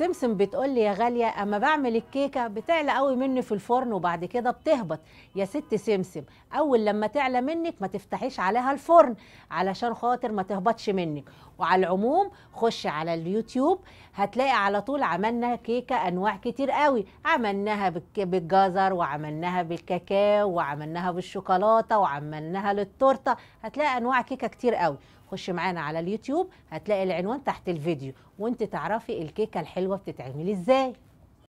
سمسم بتقول لي يا غاليه اما بعمل الكيكه بتعلى قوي مني في الفرن وبعد كده بتهبط يا ست سمسم اول لما تعلى منك ما تفتحيش عليها الفرن علشان خاطر ما تهبطش منك وعلى العموم خش على اليوتيوب هتلاقي على طول عملنا كيكه انواع كتير قوي عملناها بالجزر وعملناها بالكاكاو وعملناها بالشوكولاته وعملناها للتورته هتلاقي انواع كيكه كتير قوي خش معانا على اليوتيوب هتلاقي العنوان تحت الفيديو وانت تعرفي الكيكه الحلوه بتتعمل ازاي